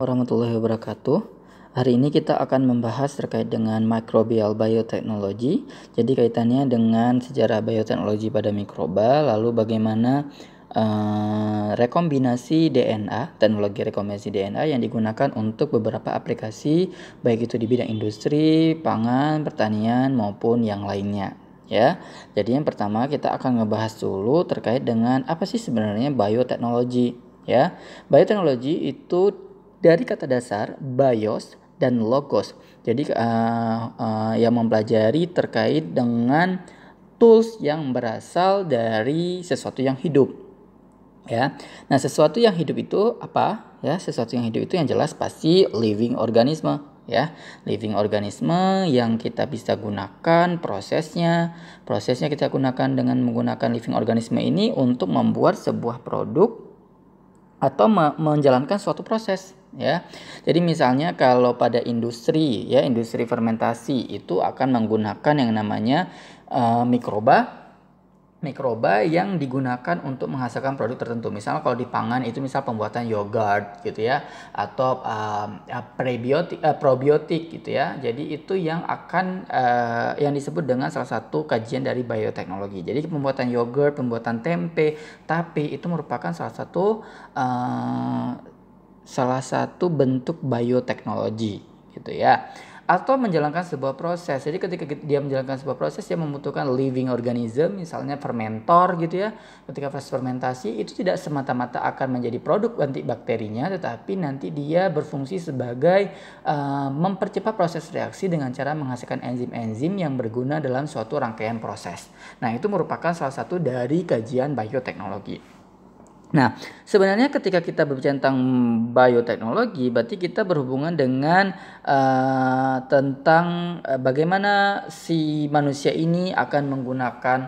warahmatullahi wabarakatuh. Hari ini kita akan membahas terkait dengan microbial bioteknologi. Jadi kaitannya dengan sejarah bioteknologi pada mikroba, lalu bagaimana uh, rekombinasi DNA, teknologi rekombinasi DNA yang digunakan untuk beberapa aplikasi baik itu di bidang industri, pangan, pertanian maupun yang lainnya ya. Jadi yang pertama kita akan ngebahas dulu terkait dengan apa sih sebenarnya bioteknologi ya. Bioteknologi itu dari kata dasar bios dan logos. Jadi uh, uh, yang mempelajari terkait dengan tools yang berasal dari sesuatu yang hidup. Ya. Nah, sesuatu yang hidup itu apa? Ya, sesuatu yang hidup itu yang jelas pasti living organism, ya. Living organism yang kita bisa gunakan prosesnya. Prosesnya kita gunakan dengan menggunakan living organism ini untuk membuat sebuah produk atau menjalankan suatu proses ya. Jadi misalnya kalau pada industri ya industri fermentasi itu akan menggunakan yang namanya uh, mikroba mikroba yang digunakan untuk menghasilkan produk tertentu. Misal kalau di pangan itu misal pembuatan yogurt gitu ya atau uh, eh, eh, prebiotik uh, probiotik gitu ya. Jadi itu yang akan uh, yang disebut dengan salah satu kajian dari bioteknologi. Jadi pembuatan yogurt, pembuatan tempe, tapi itu merupakan salah satu uh, salah satu bentuk bioteknologi gitu ya atau menjalankan sebuah proses. Jadi ketika dia menjalankan sebuah proses dia membutuhkan living organism misalnya fermentor gitu ya. Ketika proses fermentasi itu tidak semata-mata akan menjadi produk bakterinya, tetapi nanti dia berfungsi sebagai uh, mempercepat proses reaksi dengan cara menghasilkan enzim-enzim yang berguna dalam suatu rangkaian proses. Nah, itu merupakan salah satu dari kajian bioteknologi. Nah, sebenarnya ketika kita berbicara tentang bioteknologi, berarti kita berhubungan dengan uh, tentang eh, bagaimana si manusia ini akan menggunakan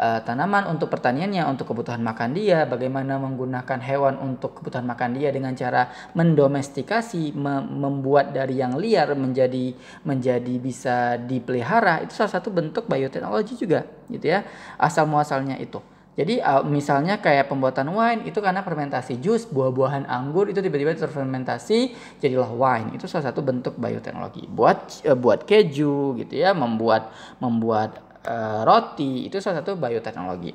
uh, tanaman untuk pertaniannya, untuk kebutuhan makan dia, bagaimana menggunakan hewan untuk kebutuhan makan dia dengan cara mendomestikasi, me membuat dari yang liar menjadi menjadi bisa dipelihara. Itu salah satu bentuk bioteknologi juga, gitu ya. Asal muasalnya itu. Jadi uh, misalnya kayak pembuatan wine itu karena fermentasi jus, buah-buahan anggur itu tiba-tiba terfermentasi jadilah wine. Itu salah satu bentuk bioteknologi. Buat uh, buat keju gitu ya, membuat membuat uh, roti itu salah satu bioteknologi.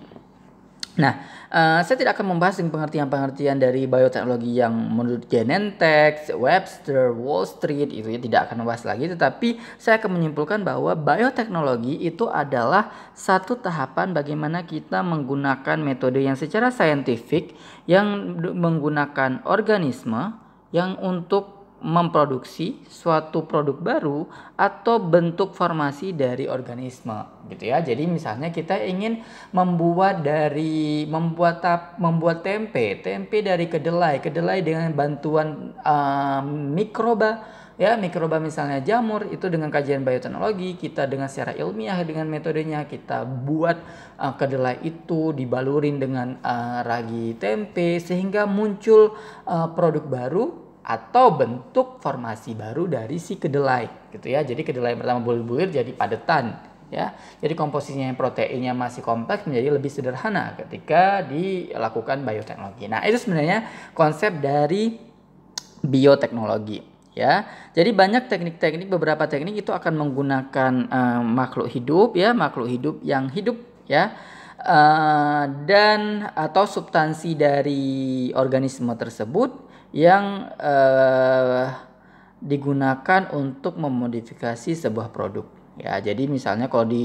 Nah, uh, saya tidak akan membahas pengertian-pengertian dari bioteknologi yang menurut Genentech, Webster, Wall Street itu ya tidak akan membahas lagi. Tetapi saya akan menyimpulkan bahwa bioteknologi itu adalah satu tahapan bagaimana kita menggunakan metode yang secara saintifik yang menggunakan organisme yang untuk memproduksi suatu produk baru atau bentuk formasi dari organisme gitu ya. Jadi misalnya kita ingin membuat dari membuat tap, membuat tempe, tempe dari kedelai, kedelai dengan bantuan uh, mikroba ya mikroba misalnya jamur itu dengan kajian bioteknologi kita dengan secara ilmiah dengan metodenya kita buat uh, kedelai itu dibalurin dengan uh, ragi tempe sehingga muncul uh, produk baru atau bentuk formasi baru dari si kedelai gitu ya. Jadi kedelai yang pertama bulir-bulir jadi padetan ya. Jadi komposisinya yang proteinnya masih kompleks menjadi lebih sederhana ketika dilakukan bioteknologi. Nah, itu sebenarnya konsep dari bioteknologi ya. Jadi banyak teknik-teknik beberapa teknik itu akan menggunakan uh, makhluk hidup ya, makhluk hidup yang hidup ya. Uh, dan atau substansi dari organisme tersebut yang eh, digunakan untuk memodifikasi sebuah produk. Ya, jadi misalnya kalau di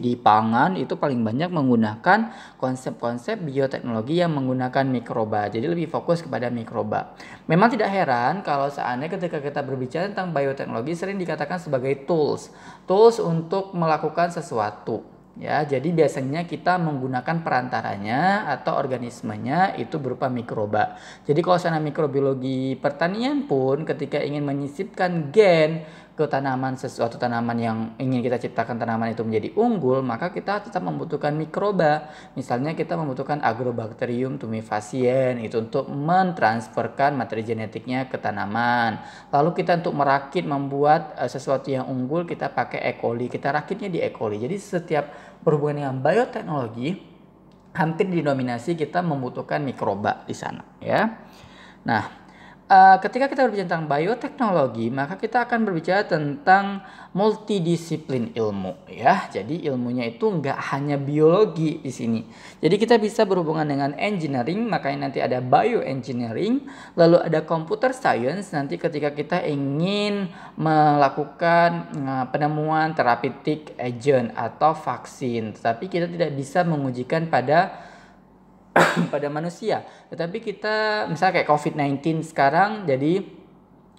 di pangan itu paling banyak menggunakan konsep-konsep bioteknologi yang menggunakan mikroba. Jadi lebih fokus kepada mikroba. Memang tidak heran kalau seandainya ketika kita berbicara tentang bioteknologi sering dikatakan sebagai tools, tools untuk melakukan sesuatu. Ya, jadi biasanya kita menggunakan perantaranya atau organismenya itu berupa mikroba. Jadi kalau sana mikrobiologi pertanian pun ketika ingin menyisipkan gen ke tanaman sesuatu tanaman yang ingin kita ciptakan tanaman itu menjadi unggul, maka kita tetap membutuhkan mikroba. Misalnya kita membutuhkan agrobakterium tumefaciens itu untuk mentransferkan materi genetiknya ke tanaman. Lalu kita untuk merakit membuat eh, sesuatu yang unggul kita pakai E. coli, kita rakitnya di E. coli. Jadi setiap berhubungan dengan bioteknologi hampir didominasi kita membutuhkan mikroba di sana ya. Nah, uh, ketika kita berbicara tentang bioteknologi, maka kita akan berbicara tentang multidisiplin ilmu, ya. Jadi ilmunya itu nggak hanya biologi di sini. Jadi kita bisa berhubungan dengan engineering, makanya nanti ada bioengineering, lalu ada computer science nanti ketika kita ingin melakukan uh, penemuan terapeutik agent atau vaksin, tetapi kita tidak bisa mengujikan pada pada manusia. Tetapi kita misalnya kayak COVID-19 sekarang jadi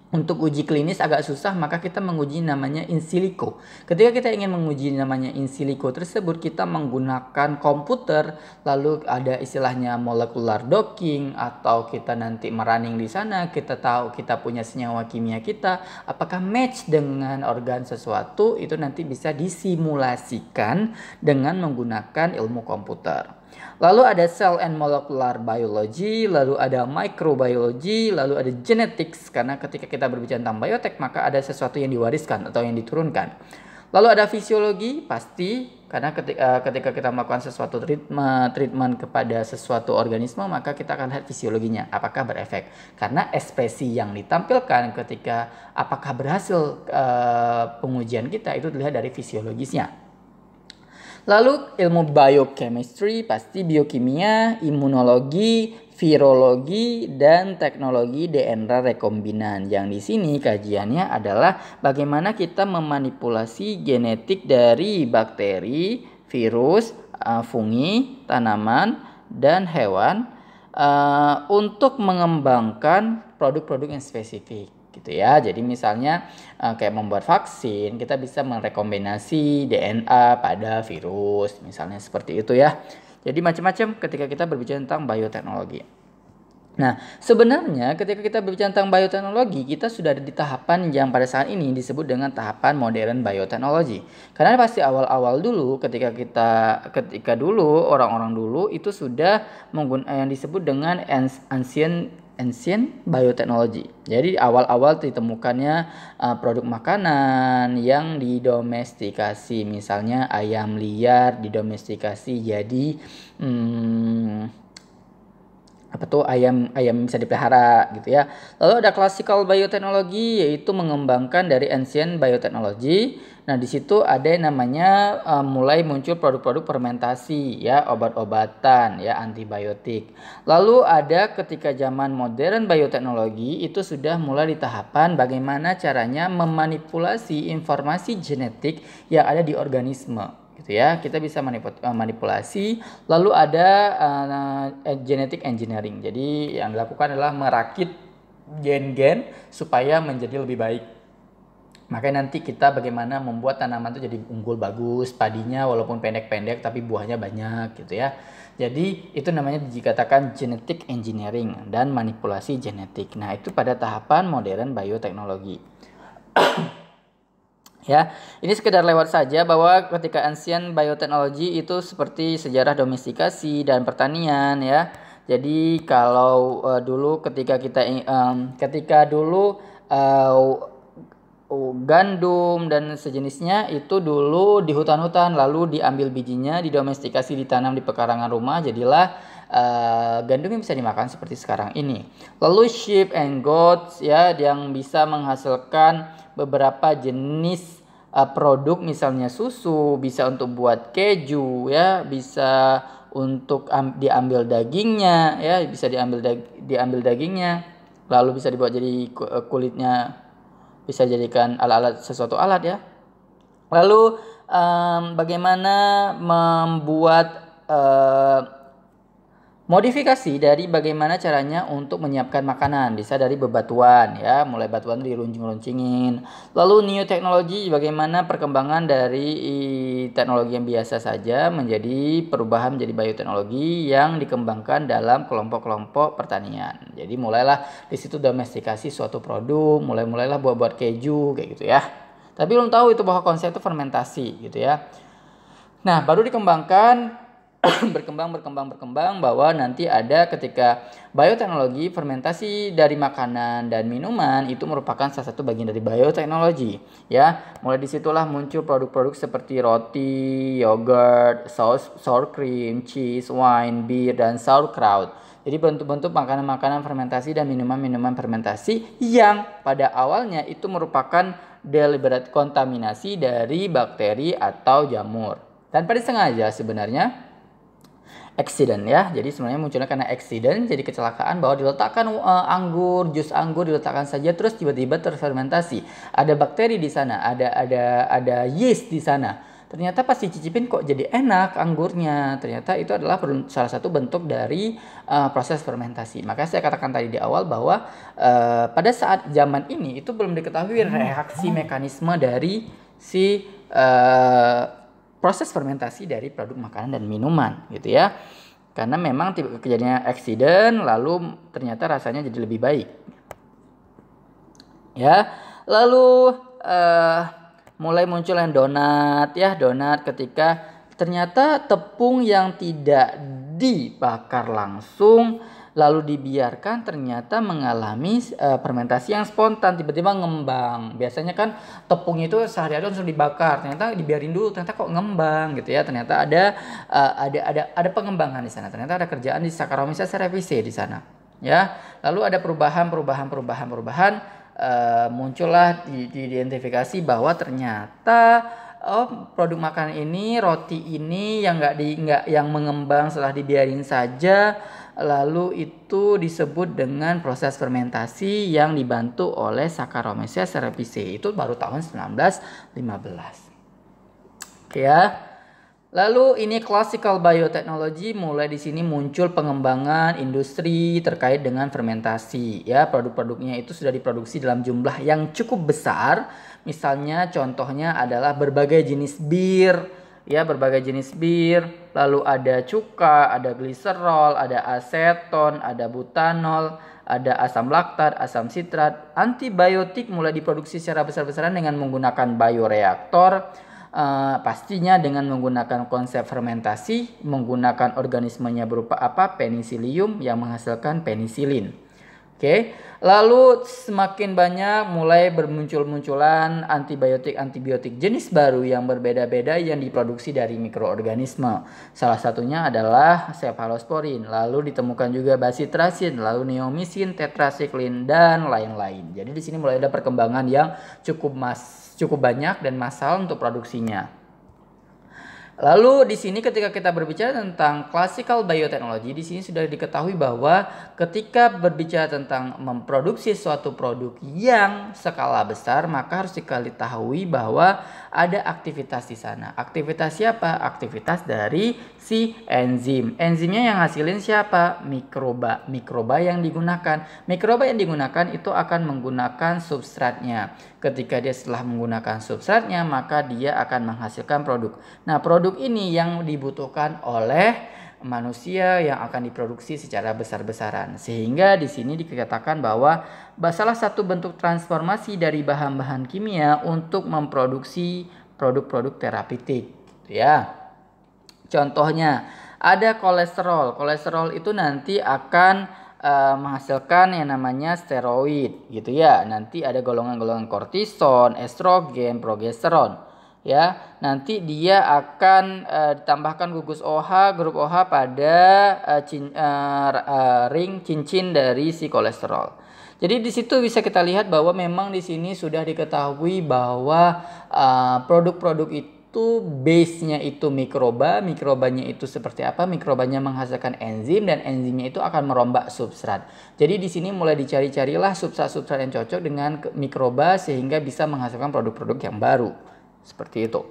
untuk uji klinis agak susah maka kita menguji namanya in silico. Ketika kita ingin menguji namanya in silico tersebut kita menggunakan komputer lalu ada istilahnya molecular docking atau kita nanti merunning di sana kita tahu kita punya senyawa kimia kita apakah match dengan organ sesuatu itu nanti bisa disimulasikan dengan menggunakan ilmu komputer. Lalu ada cell and molecular biology, lalu ada microbiology, lalu ada genetics karena ketika kita berbicara tentang biotek maka ada sesuatu yang diwariskan atau yang diturunkan. Lalu ada fisiologi pasti karena ketika, eh, ketika kita melakukan sesuatu treatment, treatment kepada sesuatu organisme maka kita akan lihat fisiologinya apakah berefek karena ekspresi yang ditampilkan ketika apakah berhasil uh, pengujian kita itu dilihat dari fisiologisnya. Lalu ilmu biochemistry pasti biokimia, imunologi, virologi dan teknologi DNA rekombinan. Yang di sini kajiannya adalah bagaimana kita memanipulasi genetik dari bakteri, virus, eh, fungi, tanaman dan hewan eh, untuk mengembangkan produk-produk yang spesifik gitu ya. Jadi misalnya eh, kayak membuat vaksin, kita bisa merekombinasi DNA pada virus, misalnya seperti itu ya. Jadi macam-macam ketika kita berbicara tentang bioteknologi. Nah, sebenarnya ketika kita berbicara tentang bioteknologi, kita sudah ada di tahapan yang pada saat ini disebut dengan tahapan modern bioteknologi. Karena pasti awal-awal dulu ketika kita ketika dulu orang-orang dulu itu sudah menggunakan eh, yang disebut dengan ancient Ancient Biotechnology. Jadi awal-awal ditemukannya uh, produk makanan yang didomestikasi, misalnya ayam liar didomestikasi jadi hmm, apa tuh ayam ayam bisa dipelihara gitu ya. Lalu ada classical biotechnology yaitu mengembangkan dari ancient biotechnology Nah, di situ ada yang namanya uh, mulai muncul produk-produk fermentasi ya, obat-obatan ya, antibiotik. Lalu ada ketika zaman modern bioteknologi itu sudah mulai di tahapan bagaimana caranya memanipulasi informasi genetik yang ada di organisme gitu ya. Kita bisa eh, manipulasi, lalu ada uh, genetic engineering. Jadi yang dilakukan adalah merakit gen-gen supaya menjadi lebih baik Makanya nanti kita bagaimana membuat tanaman itu jadi unggul bagus, padinya walaupun pendek-pendek tapi buahnya banyak gitu ya. Jadi itu namanya dikatakan genetic engineering dan manipulasi genetik. Nah itu pada tahapan modern bioteknologi. ya, ini sekedar lewat saja bahwa ketika ancient bioteknologi itu seperti sejarah domestikasi dan pertanian ya. Jadi kalau uh, dulu ketika kita um, ketika dulu uh, gandum dan sejenisnya itu dulu di hutan-hutan lalu diambil bijinya didomestikasi ditanam di pekarangan rumah jadilah uh, gandum yang bisa dimakan seperti sekarang ini lalu sheep and goats ya yang bisa menghasilkan beberapa jenis uh, produk misalnya susu bisa untuk buat keju ya bisa untuk um, diambil dagingnya ya bisa diambil da diambil dagingnya lalu bisa dibuat jadi eh, kulitnya bisa jadikan alat-alat sesuatu alat ya. Lalu um, bagaimana membuat eh, Modifikasi dari bagaimana caranya untuk menyiapkan makanan, bisa dari bebatuan ya, mulai batuan diruncing-runcingin. Lalu new technology bagaimana perkembangan dari teknologi yang biasa saja menjadi perubahan menjadi bioteknologi yang dikembangkan dalam kelompok-kelompok pertanian. Jadi mulailah di situ domestikasi suatu produk, mulai-mulailah buat-buat keju kayak gitu ya. Tapi belum tahu itu bahwa konsep itu fermentasi gitu ya. Nah, baru dikembangkan berkembang berkembang berkembang bahwa nanti ada ketika bioteknologi fermentasi dari makanan dan minuman itu merupakan salah satu bagian dari bioteknologi ya mulai disitulah muncul produk-produk seperti roti yogurt saus sour cream cheese wine beer dan sauerkraut jadi bentuk-bentuk makanan-makanan fermentasi dan minuman-minuman fermentasi yang pada awalnya itu merupakan deliberate kontaminasi dari bakteri atau jamur dan pada sengaja sebenarnya accident ya. Jadi sebenarnya munculnya karena accident, jadi kecelakaan bahwa diletakkan uh, anggur, jus anggur diletakkan saja terus tiba-tiba terfermentasi. Ada bakteri di sana, ada ada ada yeast di sana. Ternyata pas dicicipin kok jadi enak anggurnya. Ternyata itu adalah salah satu bentuk dari uh, proses fermentasi. Maka saya katakan tadi di awal bahwa uh, pada saat zaman ini itu belum diketahui reaksi hmm. mekanisme dari si proses fermentasi dari produk makanan dan minuman gitu ya. Karena memang tipe kejadiannya eksiden, lalu ternyata rasanya jadi lebih baik. Ya. Lalu uh, mulai muncul yang donat ya, donat ketika ternyata tepung yang tidak dibakar langsung lalu dibiarkan ternyata mengalami uh, fermentasi yang spontan tiba-tiba ngembang biasanya kan tepung itu sehari-hari langsung dibakar ternyata dibiarin dulu ternyata kok ngembang gitu ya ternyata ada uh, ada ada ada pengembangan di sana ternyata ada kerjaan di Saccharomyces cerevisiae di sana ya lalu ada perubahan perubahan perubahan perubahan uh, muncullah diidentifikasi bahwa ternyata oh produk makan ini roti ini yang nggak di nggak yang mengembang setelah dibiarin saja lalu itu disebut dengan proses fermentasi yang dibantu oleh Saccharomyces cerevisiae itu baru tahun 1915 ya Lalu ini classical biotechnology mulai di sini muncul pengembangan industri terkait dengan fermentasi ya produk-produknya itu sudah diproduksi dalam jumlah yang cukup besar misalnya contohnya adalah berbagai jenis bir ya berbagai jenis bir lalu ada cuka, ada gliserol, ada aseton, ada butanol, ada asam laktat, asam sitrat. Antibiotik mulai diproduksi secara besar-besaran dengan menggunakan bioreaktor, Uh, pastinya dengan menggunakan konsep fermentasi, menggunakan organismenya berupa apa? Penisilium yang menghasilkan penisilin. Oke. Lalu semakin banyak mulai bermuncul-munculan antibiotik-antibiotik jenis baru yang berbeda-beda yang diproduksi dari mikroorganisme. Salah satunya adalah cephalosporin, lalu ditemukan juga basitrasin, lalu neomisin, tetrasiklin dan lain-lain. Jadi di sini mulai ada perkembangan yang cukup mas cukup banyak dan massal untuk produksinya. Lalu di sini ketika kita berbicara tentang classical bioteknologi, di sini sudah diketahui bahwa ketika berbicara tentang memproduksi suatu produk yang skala besar, maka harus diketahui bahwa ada aktivitas di sana. Aktivitas siapa? Aktivitas dari si enzim. Enzimnya yang hasilin siapa? Mikroba. Mikroba yang digunakan. Mikroba yang digunakan itu akan menggunakan substratnya. Ketika dia setelah menggunakan substratnya, maka dia akan menghasilkan produk. Nah, produk produk ini yang dibutuhkan oleh manusia yang akan diproduksi secara besar-besaran. Sehingga di sini dikatakan bahwa salah satu bentuk transformasi dari bahan-bahan kimia untuk memproduksi produk-produk terapeutik, gitu ya. Contohnya ada kolesterol. Kolesterol itu nanti akan uh, menghasilkan yang namanya steroid gitu ya. Nanti ada golongan-golongan kortison, estrogen, progesteron ya nanti dia akan uh, ditambahkan gugus OH grup OH pada uh, cin, uh, uh, ring cincin dari si kolesterol. Jadi di situ bisa kita lihat bahwa memang di sini sudah diketahui bahwa produk-produk uh, itu base-nya itu mikroba, mikrobanya itu seperti apa? Mikrobanya menghasilkan enzim dan enzimnya itu akan merombak substrat. Jadi di sini mulai dicari-carilah substrat-substrat yang cocok dengan mikroba sehingga bisa menghasilkan produk-produk yang baru. Seperti itu.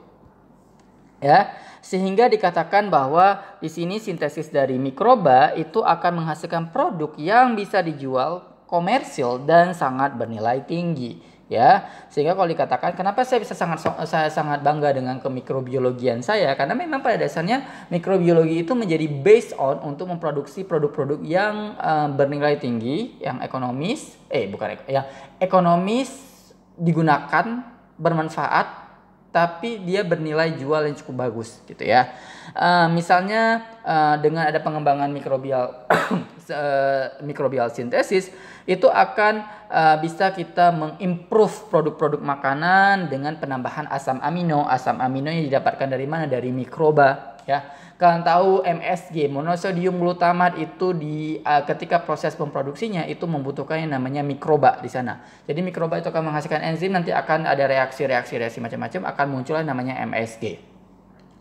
Ya, sehingga dikatakan bahwa di sini sintesis dari mikroba itu akan menghasilkan produk yang bisa dijual komersil dan sangat bernilai tinggi ya sehingga kalau dikatakan kenapa saya bisa sangat saya sangat bangga dengan kemikrobiologian saya karena memang pada dasarnya mikrobiologi itu menjadi based on untuk memproduksi produk-produk yang uh, bernilai tinggi yang ekonomis eh bukan ya ekonomis digunakan bermanfaat tapi dia bernilai jual yang cukup bagus gitu ya. Uh, misalnya uh, dengan ada pengembangan mikrobial eh, mikrobial sintesis itu akan uh, bisa kita mengimprove produk-produk makanan dengan penambahan asam amino. Asam amino yang didapatkan dari mana? Dari mikroba ya. Kalian tahu MSG, monosodium glutamat itu di uh, ketika proses pemproduksinya itu membutuhkan yang namanya mikroba di sana. Jadi mikroba itu akan menghasilkan enzim nanti akan ada reaksi-reaksi reaksi macam-macam akan muncul yang namanya MSG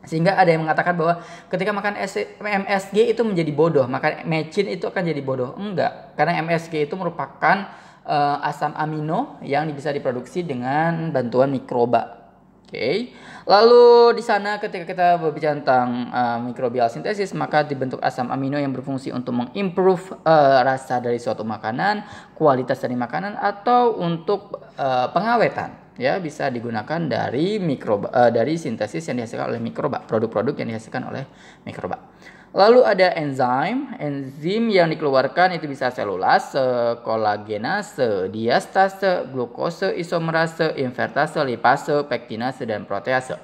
sehingga ada yang mengatakan bahwa ketika makan MSG itu menjadi bodoh makan mecin itu akan jadi bodoh enggak karena MSG itu merupakan uh, asam amino yang bisa diproduksi dengan bantuan mikroba oke okay. Lalu di sana ketika kita berbicara tentang uh, mikrobial sintesis, maka dibentuk asam amino yang berfungsi untuk mengimprove uh, rasa dari suatu makanan, kualitas dari makanan atau untuk uh, pengawetan ya bisa digunakan dari mikroba uh, dari sintesis yang dihasilkan oleh mikroba produk-produk yang dihasilkan oleh mikroba. Lalu ada enzim, enzim yang dikeluarkan itu bisa selulase, kolagenase, diastase, glukose, isomerase, invertase, lipase, pektinase, dan protease.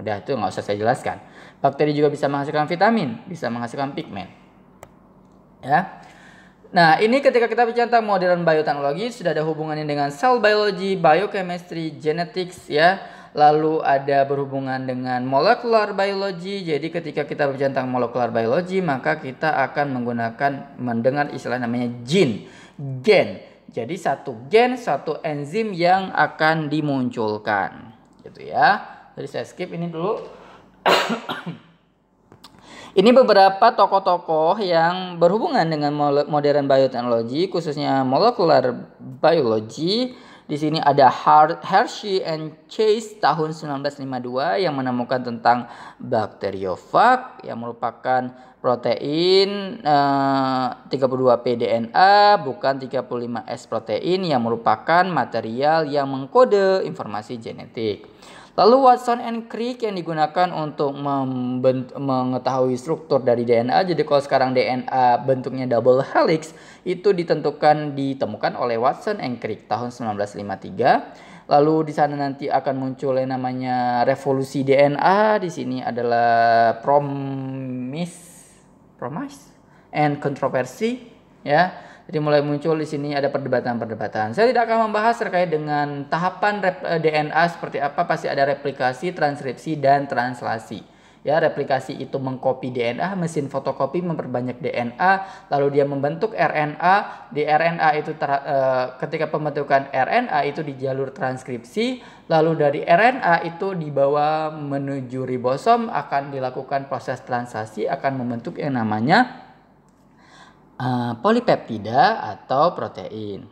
Udah itu nggak usah saya jelaskan. Bakteri juga bisa menghasilkan vitamin, bisa menghasilkan pigmen. Ya. Nah, ini ketika kita bicara tentang modern bioteknologi sudah ada hubungannya dengan sel biologi, biochemistry, genetics ya lalu ada berhubungan dengan molecular biology. Jadi ketika kita berbicara tentang molecular biology, maka kita akan menggunakan mendengar istilah namanya gene, gen. Jadi satu gen, satu enzim yang akan dimunculkan. Gitu ya. Jadi saya skip ini dulu. Ini beberapa tokoh-tokoh yang berhubungan dengan modern bioteknologi, khususnya molecular biology, di sini ada Hershey and Chase tahun 1952 yang menemukan tentang bakteriofag yang merupakan protein eh, 32P DNA bukan 35S protein yang merupakan material yang mengkode informasi genetik. Lalu Watson and Crick yang digunakan untuk mengetahui struktur dari DNA. Jadi kalau sekarang DNA bentuknya double helix itu ditentukan ditemukan oleh Watson and Crick tahun 1953. Lalu di sana nanti akan muncul yang namanya revolusi DNA. Di sini adalah promise, promise and controversy ya. Jadi mulai muncul di sini ada perdebatan-perdebatan. Saya tidak akan membahas terkait dengan tahapan eh, DNA seperti apa, pasti ada replikasi, transkripsi dan translasi. Ya, replikasi itu mengkopi DNA, mesin fotokopi memperbanyak DNA, lalu dia membentuk RNA. Di RNA itu ter, e, ketika pembentukan RNA itu di jalur transkripsi, lalu dari RNA itu dibawa menuju ribosom akan dilakukan proses translasi akan membentuk yang namanya Eh, polipeptida atau protein.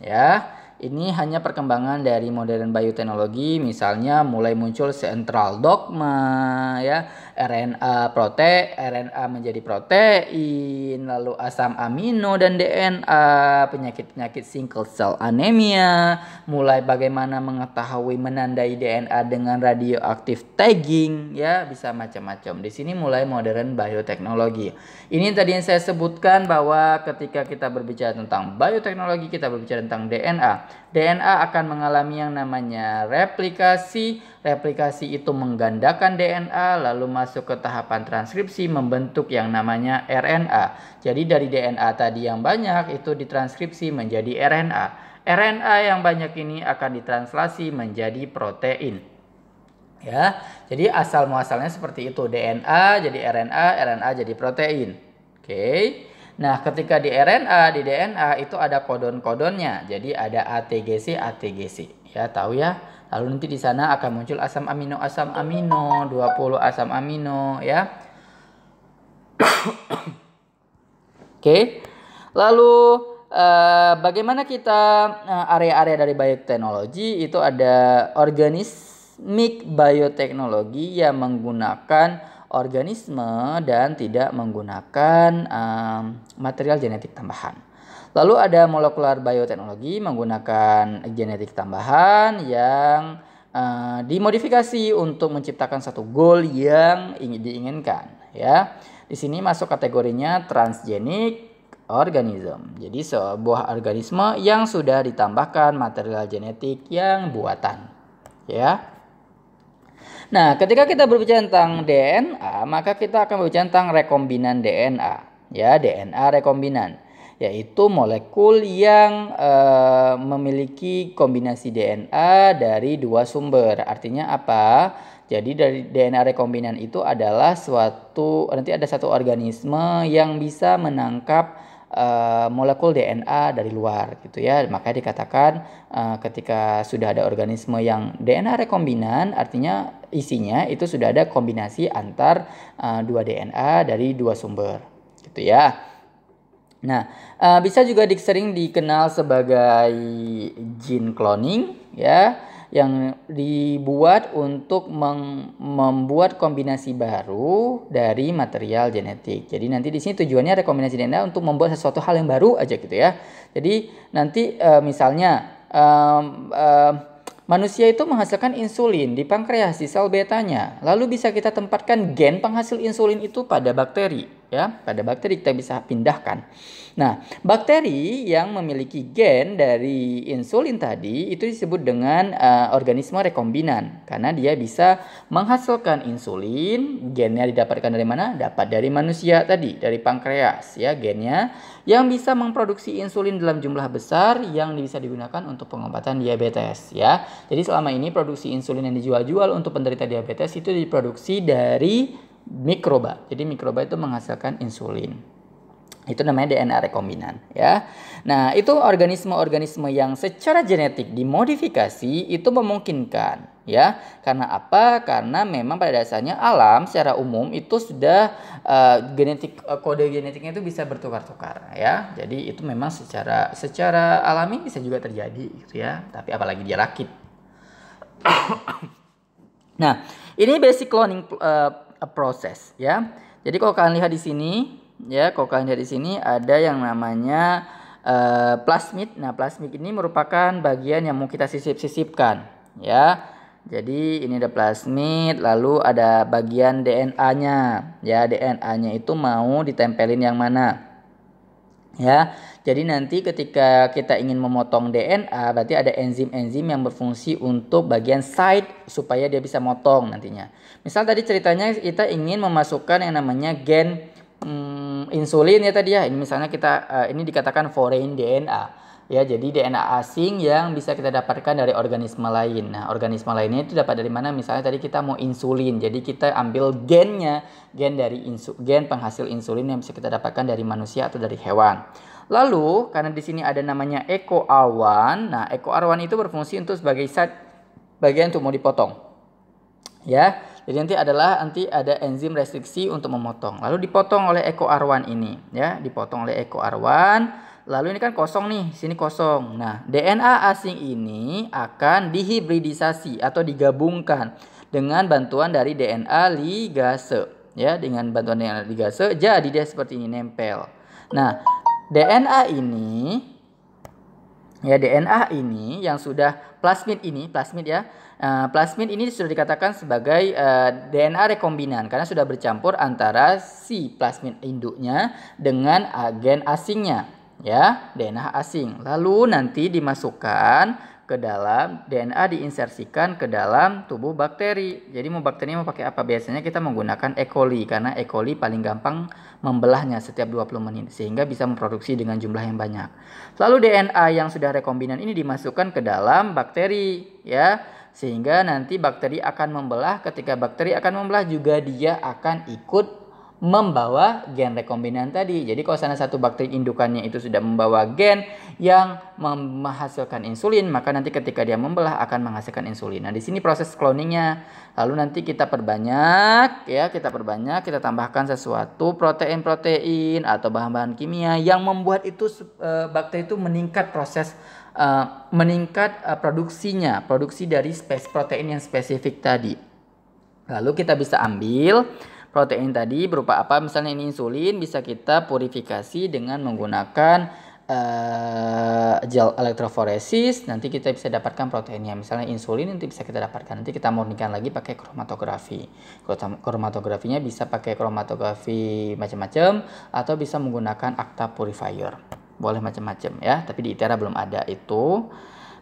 Ya, ini hanya perkembangan dari modern bioteknologi, misalnya mulai muncul sentral dogma, ya, RNA protein, RNA menjadi protein, lalu asam amino dan DNA, penyakit-penyakit single cell anemia, mulai bagaimana mengetahui menandai DNA dengan radioaktif tagging ya, bisa macam-macam. Di sini mulai modern bioteknologi. Ini tadi yang saya sebutkan bahwa ketika kita berbicara tentang bioteknologi, kita berbicara tentang DNA. DNA akan mengalami yang namanya replikasi. Replikasi itu menggandakan DNA lalu masuk ke tahapan transkripsi membentuk yang namanya RNA. Jadi dari DNA tadi yang banyak itu ditranskripsi menjadi RNA. RNA yang banyak ini akan ditranslasi menjadi protein ya. Jadi asal muasalnya seperti itu DNA jadi RNA, RNA jadi protein. Oke. Okay. Nah, ketika di RNA, di DNA itu ada kodon-kodonnya. Jadi ada ATGC, ATGC. Ya, tahu ya. Lalu nanti di sana akan muncul asam amino, asam amino, 20 asam amino ya. Oke. Lalu eh, bagaimana kita eh, area-area eh, dari bioteknologi itu ada organismik bioteknologi yang menggunakan organisme dan tidak menggunakan um, material genetik tambahan. Lalu ada molekular bioteknologi menggunakan genetik tambahan yang uh, dimodifikasi untuk menciptakan satu goal yang ingin diinginkan ya. Di sini masuk kategorinya transgenik organism. Jadi sebuah organisme yang sudah ditambahkan material genetik yang buatan ya. Nah, ketika kita berbicara tentang DNA, maka kita akan berbicara tentang rekombinan DNA, ya, DNA rekombinan, yaitu molekul yang e, memiliki kombinasi DNA dari dua sumber. Artinya apa? Jadi dari DNA rekombinan itu adalah suatu nanti ada satu organisme yang bisa menangkap Eh, molekul DNA dari luar gitu ya. Makanya dikatakan uh, ketika sudah ada organisme yang DNA rekombinan artinya isinya itu sudah ada kombinasi antar uh, dua DNA dari dua sumber gitu ya. Nah, uh, bisa juga sering dikenal sebagai gene cloning ya yang dibuat untuk membuat kombinasi baru dari material genetik. Jadi nanti di sini tujuannya rekombinasi DNA untuk membuat sesuatu hal yang baru aja gitu ya. Jadi nanti uh, misalnya manusia itu menghasilkan insulin di pankreas di sel betanya. Lalu bisa kita tempatkan gen penghasil insulin itu pada bakteri ya pada bakteri kita bisa pindahkan. Nah, bakteri yang memiliki gen dari insulin tadi itu disebut dengan uh, organisme rekombinan karena dia bisa menghasilkan insulin. Gennya didapatkan dari mana? Dapat dari manusia tadi, dari pankreas ya gennya yang bisa memproduksi insulin dalam jumlah besar yang bisa digunakan untuk pengobatan diabetes ya. Jadi selama ini produksi insulin yang dijual-jual untuk penderita diabetes itu diproduksi dari mikroba. Jadi mikroba itu menghasilkan insulin. Itu namanya DNA rekombinan ya. Nah, itu organisme-organisme yang secara genetik dimodifikasi itu memungkinkan ya. Karena apa? Karena memang pada dasarnya alam secara umum itu sudah uh, genetik uh, kode genetiknya itu bisa bertukar-tukar ya. Jadi itu memang secara secara alami bisa juga terjadi gitu ya. Tapi apalagi dia rakit. nah, ini basic cloning uh, eh, a process ya. Jadi kalau kalian lihat di sini ya, kalau kalian lihat di sini ada yang namanya uh, plasmid. Nah, plasmid ini merupakan bagian yang mau kita sisip-sisipkan ya. Jadi ini ada plasmid, lalu ada bagian DNA-nya. Ya, DNA-nya itu mau ditempelin yang mana? Ya. Jadi nanti ketika kita ingin memotong DNA berarti ada enzim-enzim yang berfungsi untuk bagian side supaya dia bisa motong nantinya. Misal tadi ceritanya kita ingin memasukkan yang namanya gen hmm, insulin ya tadi ya. Ini misalnya kita uh, ini dikatakan foreign DNA ya jadi DNA asing yang bisa kita dapatkan dari organisme lain. Nah, organisme lainnya itu dapat dari mana? Misalnya tadi kita mau insulin. Jadi kita ambil gennya, gen dari insu gen penghasil insulin yang bisa kita dapatkan dari manusia atau dari hewan. Lalu karena di sini ada namanya Eko Arwan. Nah, Eko Arwan itu berfungsi untuk sebagai zat bagian mau dipotong. Ya. Jadi nanti adalah nanti ada enzim restriksi untuk memotong. Lalu dipotong oleh Eko Arwan ini, ya, dipotong oleh Eko Arwan. Lalu ini kan kosong nih, sini kosong. Nah, DNA asing ini akan dihibridisasi atau digabungkan dengan bantuan dari DNA ligase, ya, dengan bantuan DNA ligase. Jadi dia seperti ini nempel. Nah, DNA ini ya DNA ini yang sudah plasmid ini plasmid ya uh, plasmid ini sudah dikatakan sebagai eh, DNA rekombinan karena sudah bercampur antara si plasmid induknya dengan agen asingnya ya DNA asing lalu nanti dimasukkan ke dalam DNA diinsersikan ke dalam tubuh bakteri. Jadi mau bakteri mau pakai apa? Biasanya kita menggunakan E. coli karena E. coli paling gampang membelahnya setiap 20 menit sehingga bisa memproduksi dengan jumlah yang banyak. Lalu DNA yang sudah rekombinan ini dimasukkan ke dalam bakteri ya sehingga nanti bakteri akan membelah ketika bakteri akan membelah juga dia akan ikut membawa gen rekombinan tadi. Jadi kalau sana satu bakteri indukannya itu sudah membawa gen yang menghasilkan insulin, maka nanti ketika dia membelah akan menghasilkan insulin. Nah, di sini proses cloningnya. Lalu nanti kita perbanyak ya, kita perbanyak, kita tambahkan sesuatu protein-protein atau bahan-bahan kimia yang membuat itu eh, bakteri itu meningkat proses eh, meningkat eh, produksinya, produksi dari space protein yang spesifik tadi. Lalu kita bisa ambil protein tadi berupa apa misalnya ini insulin bisa kita purifikasi dengan menggunakan uh, gel elektroforesis nanti kita bisa dapatkan proteinnya misalnya insulin nanti bisa kita dapatkan nanti kita murnikan lagi pakai kromatografi kromatografinya bisa pakai kromatografi macam-macam atau bisa menggunakan akta purifier boleh macam-macam ya tapi di ITERA belum ada itu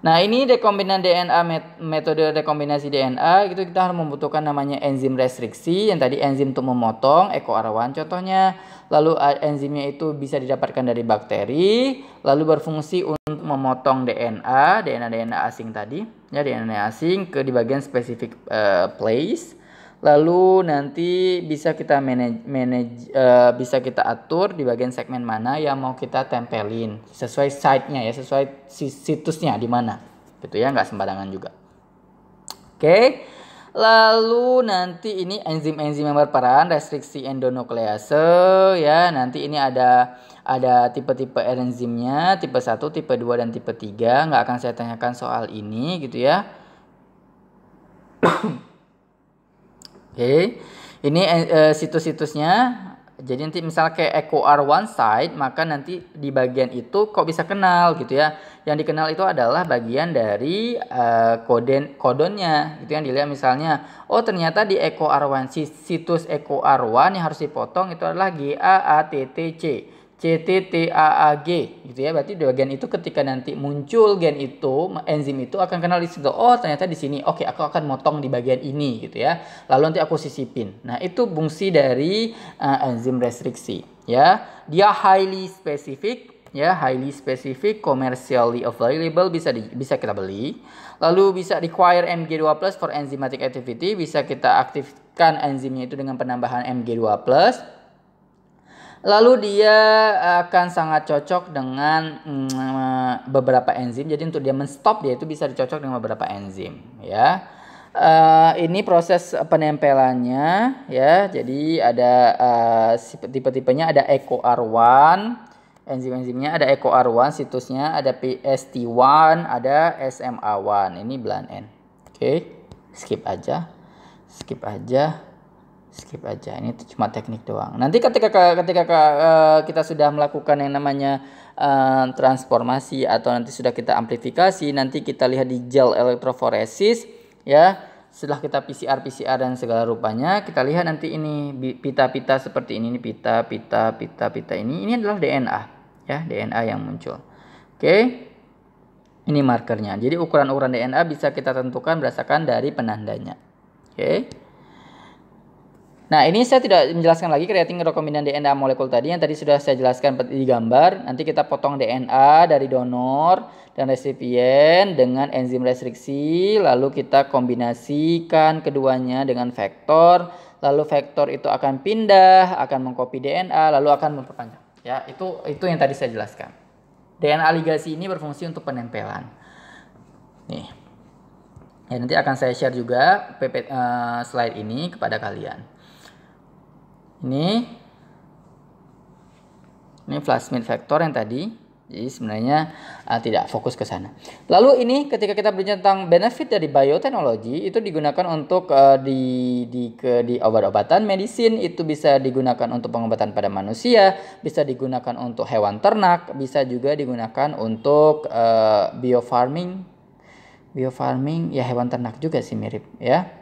Nah, ini rekombinan DNA metode rekombinasi DNA itu kita harus membutuhkan namanya enzim restriksi yang tadi enzim untuk memotong eko arawan contohnya. Lalu enzimnya itu bisa didapatkan dari bakteri, lalu berfungsi untuk memotong DNA, DNA DNA asing tadi, ya DNA asing ke di bagian spesifik uh, place lalu nanti bisa kita manage, manage uh, bisa kita atur di bagian segmen mana yang mau kita tempelin sesuai site-nya ya sesuai situsnya di mana gitu ya nggak sembarangan juga oke okay. lalu nanti ini enzim-enzim yang berperan restriksi endonuklease ya nanti ini ada ada tipe-tipe enzimnya tipe 1 tipe 2 dan tipe 3 nggak akan saya tanyakan soal ini gitu ya Oke. Okay. Ini uh, situs-situsnya. Jadi nanti misal kayak R one side, maka nanti di bagian itu kok bisa kenal gitu ya. Yang dikenal itu adalah bagian dari uh, koden kodonnya. Itu yang dilihat misalnya, oh ternyata di R one situs R one yang harus dipotong itu adalah GAATTC. CTTAAG gitu ya. Berarti di bagian itu ketika nanti muncul gen itu, enzim itu akan kenal di situ. Oh, ternyata di sini. Oke, aku akan motong di bagian ini gitu ya. Lalu nanti aku sisipin. Nah, itu fungsi dari uh, enzim restriksi ya. Dia highly specific ya, highly specific, commercially available bisa di, bisa kita beli. Lalu bisa require Mg2+ for enzymatic activity, bisa kita aktifkan enzimnya itu dengan penambahan Mg2+ Lalu dia eh, akan sangat cocok dengan mm, beberapa enzim. Jadi untuk dia menstop dia itu bisa dicocok dengan beberapa enzim, ya. Uh, ini proses penempelannya, ya. Jadi ada uh, tipe-tipenya ada Eco r 1 enzim-enzimnya ada Eco r 1 situsnya ada PST1, ada SMA1. Ini blend N. Oke, okay. skip aja, skip aja skip aja ini cuma teknik doang nanti ketika ketika uh, kita sudah melakukan yang namanya uh, transformasi atau nanti sudah kita amplifikasi nanti kita lihat di gel elektroforesis ya setelah kita PCR PCR dan segala rupanya kita lihat nanti ini pita-pita seperti ini ini pita pita pita pita ini ini adalah DNA ya DNA yang muncul oke okay. ini markernya jadi ukuran-ukuran DNA bisa kita tentukan berdasarkan dari penandanya oke okay. Nah, ini saya tidak menjelaskan lagi kreatin rekombinan DNA molekul tadi yang tadi sudah saya jelaskan di gambar. Nanti kita potong DNA dari donor dan resipien dengan enzim restriksi, lalu kita kombinasikan keduanya dengan vektor, lalu vektor itu akan pindah, akan mengcopy DNA, lalu akan memperpanjang. Ya, itu itu yang tadi saya jelaskan. DNA ligasi ini berfungsi untuk penempelan. Nih. Ya, nanti akan saya share juga PP, eh, slide ini kepada kalian ini ini plasmid vektor yang tadi jadi sebenarnya uh, tidak fokus ke sana. Lalu ini ketika kita berbicara tentang benefit dari bioteknologi itu digunakan untuk uh, di di ke di obat-obatan, medicine itu bisa digunakan untuk pengobatan pada manusia, bisa digunakan untuk hewan ternak, bisa juga digunakan untuk uh, biofarming. Biofarming ya hewan ternak juga sih mirip ya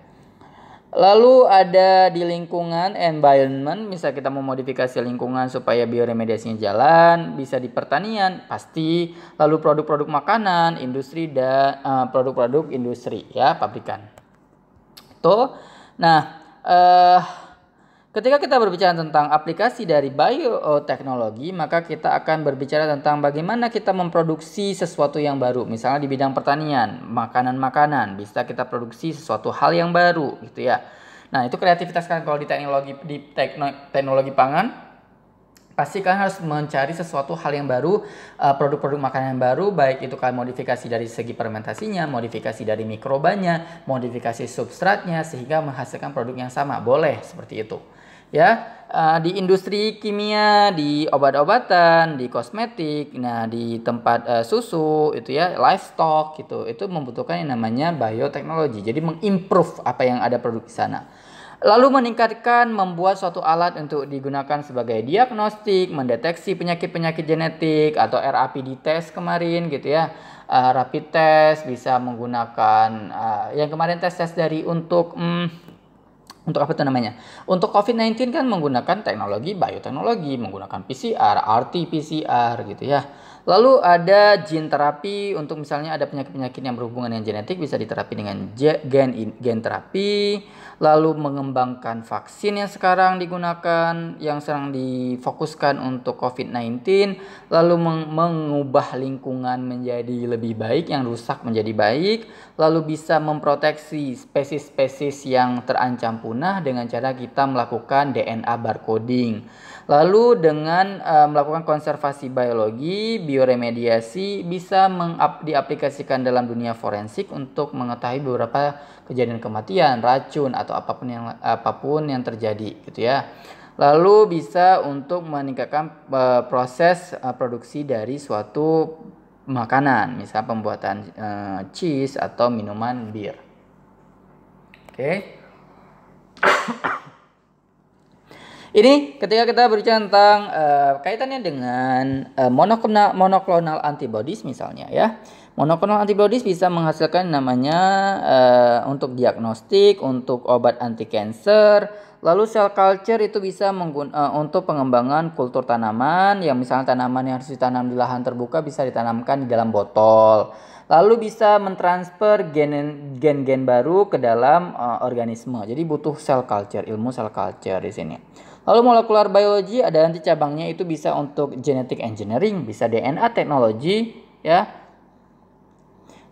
Lalu ada di lingkungan environment, misal kita mau modifikasi lingkungan supaya bioremediasinya jalan, bisa di pertanian pasti, lalu produk-produk makanan, industri dan produk eh, produk-produk industri ya pabrikan. Tuh. Nah, eh uh, Ketika kita berbicara tentang aplikasi dari bioteknologi, maka kita akan berbicara tentang bagaimana kita memproduksi sesuatu yang baru. Misalnya di bidang pertanian, makanan-makanan, bisa kita produksi sesuatu hal yang baru gitu ya. Nah, itu kreativitas kan kalau di teknologi di teknologi pangan pasti kan harus mencari sesuatu hal yang baru, eh, produk-produk makanan yang baru, baik itu kalian modifikasi dari segi fermentasinya, modifikasi dari mikrobanya, modifikasi substratnya, sehingga menghasilkan produk yang sama. Boleh seperti itu ya eh, di industri kimia, di obat-obatan, di kosmetik, nah di tempat uh, susu itu ya, livestock gitu. Itu membutuhkan yang namanya bioteknologi. Jadi mengimprove apa yang ada produk di sana. Lalu meningkatkan membuat suatu alat untuk digunakan sebagai diagnostik, mendeteksi penyakit-penyakit genetik atau RAPD test kemarin gitu ya. Uh, rapid test bisa menggunakan uh, yang kemarin tes-tes dari untuk hmm, untuk apa itu namanya? Untuk COVID-19 kan menggunakan teknologi bioteknologi, menggunakan PCR, RT-PCR gitu ya. Lalu ada gen terapi untuk misalnya ada penyakit-penyakit yang berhubungan dengan genetik bisa diterapi dengan gen gen terapi. Lalu mengembangkan vaksin yang sekarang digunakan yang sedang difokuskan untuk COVID-19. Lalu meng mengubah lingkungan menjadi lebih baik, yang rusak menjadi baik. Lalu bisa memproteksi spesies-spesies yang terancam punah dengan cara kita melakukan DNA barcoding. Lalu dengan uh, melakukan konservasi biologi, bioremediasi bisa diaplikasikan dalam dunia forensik untuk mengetahui beberapa kejadian kematian, racun atau apapun yang apapun yang terjadi gitu ya. Lalu bisa untuk meningkatkan uh, proses uh, produksi dari suatu makanan, misal pembuatan uh, cheese atau minuman bir. Oke. Okay. Ini ketika kita berbicara tentang uh, kaitannya dengan uh, eh, monoklonal, monoklonal antibodies misalnya ya. Monoklonal antibodies bisa menghasilkan namanya uh, untuk diagnostik, untuk obat anti kanker, lalu sel culture itu bisa menggun uh, untuk pengembangan kultur tanaman yang misalnya tanaman yang harus ditanam di lahan terbuka bisa ditanamkan di dalam botol. Lalu bisa mentransfer gen-gen baru ke dalam uh, organisme. Jadi butuh sel culture, ilmu sel culture di sini. Lalu molekular biologi ada nanti cabangnya itu bisa untuk genetic engineering, bisa DNA technology, ya.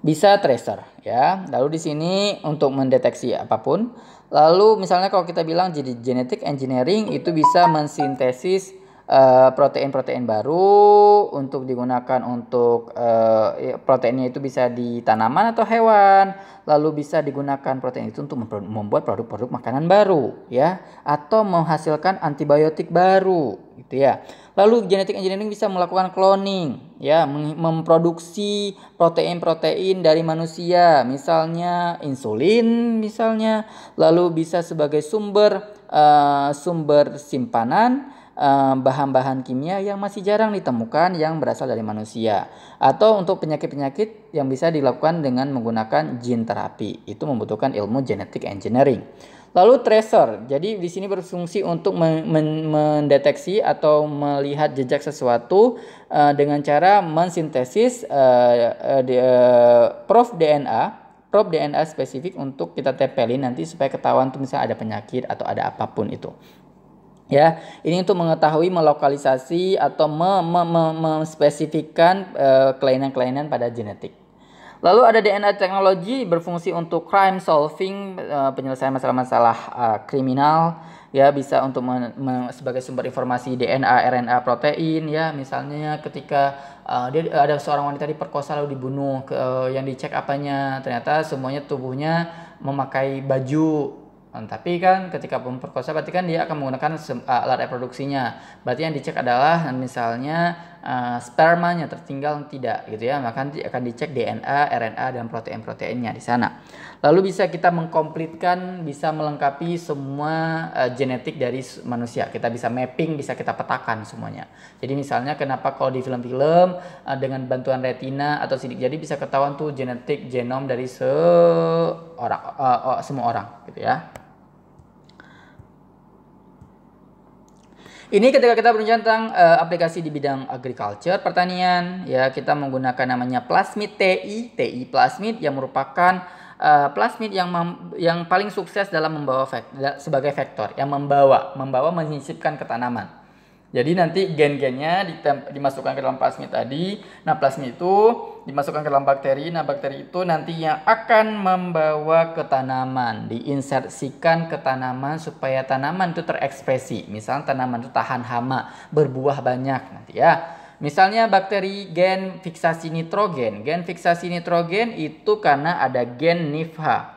Bisa tracer, ya. Lalu di sini untuk mendeteksi apapun. Lalu misalnya kalau kita bilang jadi genetic engineering itu bisa mensintesis Eh, protein-protein uh, baru untuk digunakan untuk uh, proteinnya itu bisa di tanaman atau hewan lalu bisa digunakan protein itu untuk membuat produk-produk makanan baru ya atau menghasilkan antibiotik baru gitu ya lalu genetik engineering bisa melakukan cloning ya memproduksi protein-protein dari manusia misalnya insulin misalnya lalu bisa sebagai sumber uh, sumber simpanan bahan-bahan kimia yang masih jarang ditemukan yang berasal dari manusia atau untuk penyakit-penyakit yang bisa dilakukan dengan menggunakan gene terapi itu membutuhkan ilmu genetic engineering lalu tracer jadi di sini berfungsi untuk mendeteksi atau melihat jejak sesuatu eh, dengan cara mensintesis uh, prof DNA prof DNA spesifik untuk kita tepelin nanti supaya ketahuan tuh misalnya ada penyakit atau ada apapun itu ya ini untuk mengetahui melokalisasi atau menspesifikkan me, me, me, uh, kelainan-kelainan pada genetik lalu ada DNA teknologi berfungsi untuk crime solving uh, penyelesaian masalah-masalah uh, kriminal ya bisa untuk sebagai sumber informasi DNA RNA protein ya misalnya ketika uh, dia ada seorang wanita diperkosa lalu dibunuh uh, yang dicek apanya ternyata semuanya tubuhnya memakai baju Nah, tapi kan ketika memperkosa berarti kan dia akan menggunakan eh, alat reproduksinya berarti yang dicek adalah eh, misalnya uh, spermanya tertinggal tidak gitu ya maka nanti akan dicek DNA, RNA dan protein-proteinnya di sana lalu bisa kita mengkomplitkan bisa melengkapi semua uh, genetik dari manusia kita bisa mapping bisa kita petakan semuanya jadi misalnya kenapa kalau di film-film uh, dengan bantuan retina atau sidik jari bisa ketahuan tuh genetik genom dari seorang uh, uh, semua orang gitu ya Ini ketika kita berbicara tentang uh, eh, aplikasi di bidang agriculture, pertanian, ya kita menggunakan namanya plasmid TI, TI plasmid yang merupakan uh, plasmid yang yang paling sukses dalam membawa sebagai vektor, yang membawa, membawa menyisipkan ke tanaman. Jadi nanti gen-gennya dimasukkan ke dalam plasmid tadi. Nah, plasmid itu dimasukkan ke dalam bakteri. Nah, bakteri itu nantinya akan membawa ke tanaman, diinsersikan ke tanaman supaya tanaman itu terekspresi. Misalnya tanaman itu tahan hama, berbuah banyak nanti ya. Misalnya bakteri gen fiksasi nitrogen. Gen fiksasi nitrogen itu karena ada gen NIFH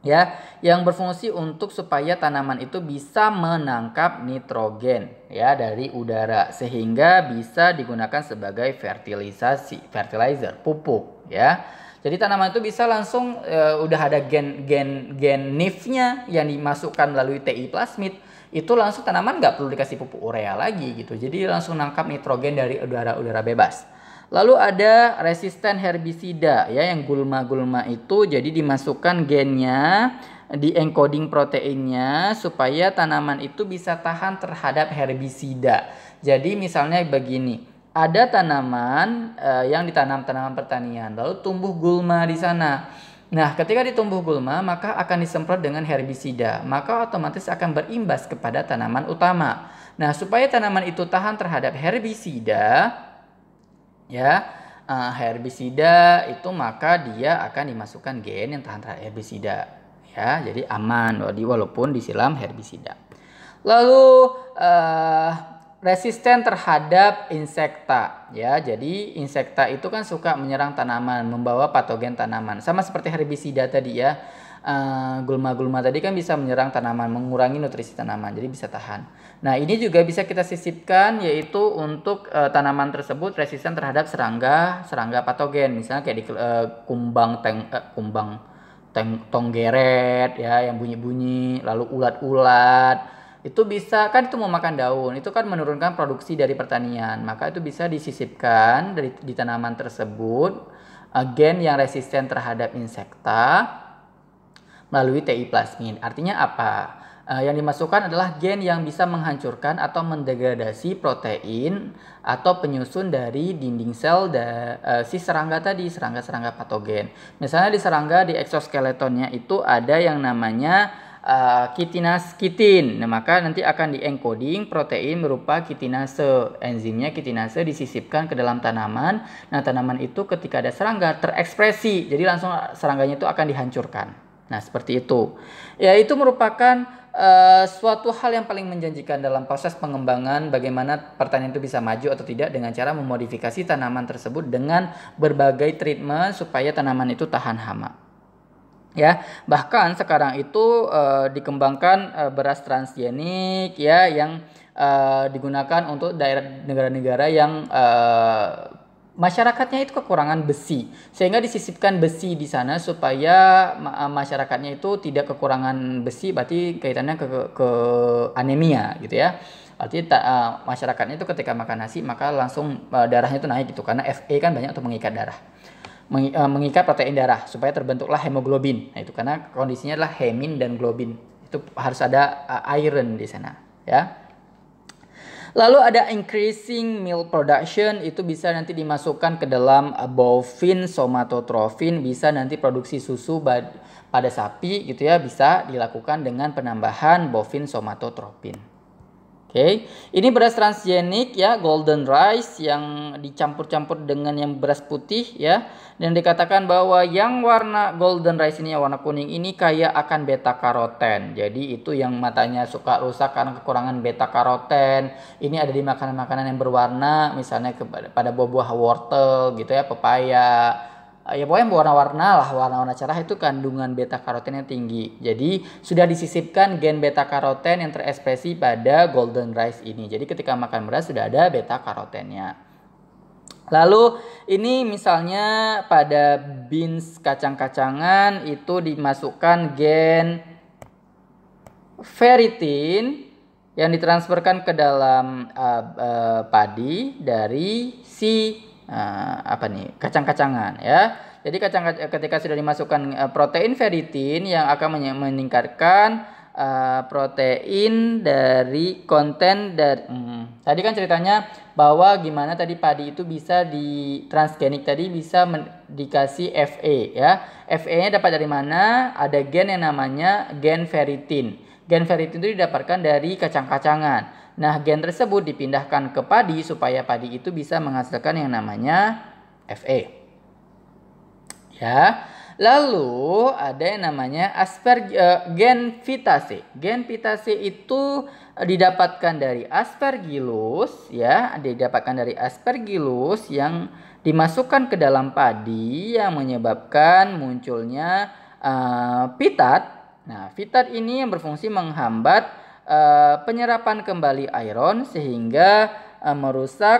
ya yang berfungsi untuk supaya tanaman itu bisa menangkap nitrogen ya dari udara sehingga bisa digunakan sebagai fertilisasi fertilizer pupuk ya jadi tanaman itu bisa langsung e, udah ada gen gen gen nifnya yang dimasukkan melalui TI plasmid itu langsung tanaman nggak perlu dikasih pupuk urea lagi gitu. Jadi langsung nangkap nitrogen dari udara-udara bebas. Lalu ada resisten herbisida ya yang gulma-gulma itu jadi dimasukkan gennya di encoding proteinnya supaya tanaman itu bisa tahan terhadap herbisida. Jadi misalnya begini, ada tanaman uh, yang ditanam tanaman pertanian lalu tumbuh gulma di sana. Nah, ketika ditumbuh gulma, maka akan disemprot dengan herbisida, maka otomatis akan berimbas kepada tanaman utama. Nah, supaya tanaman itu tahan terhadap herbisida, ya eh, herbisida itu maka dia akan dimasukkan gen yang tahan terhadap herbisida ya jadi aman walaupun disiram herbisida lalu uh, resisten terhadap insekta ya jadi insekta itu kan suka menyerang tanaman membawa patogen tanaman sama seperti herbisida tadi ya gulma eh, gulma-gulma tadi kan bisa menyerang tanaman, mengurangi nutrisi tanaman, jadi bisa tahan. Nah, ini juga bisa kita sisipkan yaitu untuk uh, tanaman tersebut resisten terhadap serangga, serangga patogen, misalnya kayak di uh, kumbang teng uh, kumbang teng tonggeret ya yang bunyi-bunyi, lalu ulat-ulat, itu bisa kan itu mau makan daun itu kan menurunkan produksi dari pertanian maka itu bisa disisipkan dari di tanaman tersebut gen yang resisten terhadap insekta melalui TI plasmin. Artinya apa? Uh, yang dimasukkan adalah gen yang bisa menghancurkan atau mendegradasi protein atau penyusun dari dinding sel da, uh, si serangga tadi, serangga-serangga patogen. Misalnya di serangga di exoskeletonnya itu ada yang namanya uh, eh, kitinas kitin. Nah, maka nanti akan diencoding protein berupa kitinase. Enzimnya kitinase disisipkan ke dalam tanaman. Nah, tanaman itu ketika ada serangga terekspresi. Jadi langsung serangganya itu akan dihancurkan. Nah, seperti itu. Ya, itu merupakan uh, suatu hal yang paling menjanjikan dalam proses pengembangan bagaimana pertanian itu bisa maju atau tidak dengan cara memodifikasi tanaman tersebut dengan berbagai treatment supaya tanaman itu tahan hama ya bahkan sekarang itu uh, dikembangkan uh, beras transgenik ya yang uh, digunakan untuk daerah negara-negara yang uh, masyarakatnya itu kekurangan besi sehingga disisipkan besi di sana supaya eh, masyarakatnya itu tidak kekurangan besi berarti kaitannya ke, ke, ke anemia gitu ya berarti ta, uh, masyarakatnya itu ketika makan nasi maka langsung uh, darahnya itu naik gitu karena Fe kan banyak untuk mengikat darah Meng, uh, mengikat protein darah supaya terbentuklah hemoglobin nah itu karena kondisinya adalah hemin dan globin itu harus ada uh, iron di sana ya Lalu ada increasing milk production itu bisa nanti dimasukkan ke dalam eh, bovin somatotrofin bisa nanti produksi susu pada sapi gitu ya bisa dilakukan dengan penambahan bovin somatotropin. Oke, okay. ini beras transgenik ya, golden rice yang dicampur-campur dengan yang beras putih ya. Dan dikatakan bahwa yang warna golden rice ini, yang warna kuning ini kaya akan beta karoten. Jadi itu yang matanya suka rusak karena kekurangan beta karoten. Ini ada di makanan-makanan yang berwarna, misalnya pada buah-buah wortel gitu ya, pepaya, Eh, ya pokoknya warna-warna lah warna-warna cerah itu kandungan beta karoten yang tinggi jadi sudah disisipkan gen beta karoten yang terekspresi pada golden rice ini jadi ketika makan beras sudah ada beta karotennya Lalu ini misalnya pada beans kacang-kacangan itu dimasukkan gen ferritin yang ditransferkan ke dalam uh, uh, padi dari si uh, apa nih kacang-kacangan ya. Jadi kacang ketika sudah dimasukkan uh, protein feritin yang akan meningkatkan uh, protein dari konten dari hmm, tadi kan ceritanya bahwa gimana tadi padi itu bisa di transgenik tadi bisa dikasih FA ya. FA-nya dapat dari mana? Ada gen yang namanya gen feritin. Gen feritin itu didapatkan dari kacang-kacangan. Nah, gen tersebut dipindahkan ke padi supaya padi itu bisa menghasilkan yang namanya FE. Ya. Lalu ada yang namanya asperge, uh, gen vitase. Gen vitase itu didapatkan dari aspergillus ya, didapatkan dari aspergillus yang dimasukkan ke dalam padi yang menyebabkan munculnya uh, e, pitat. Nah, pitat ini yang berfungsi menghambat Eh, penyerapan kembali iron sehingga uh, merusak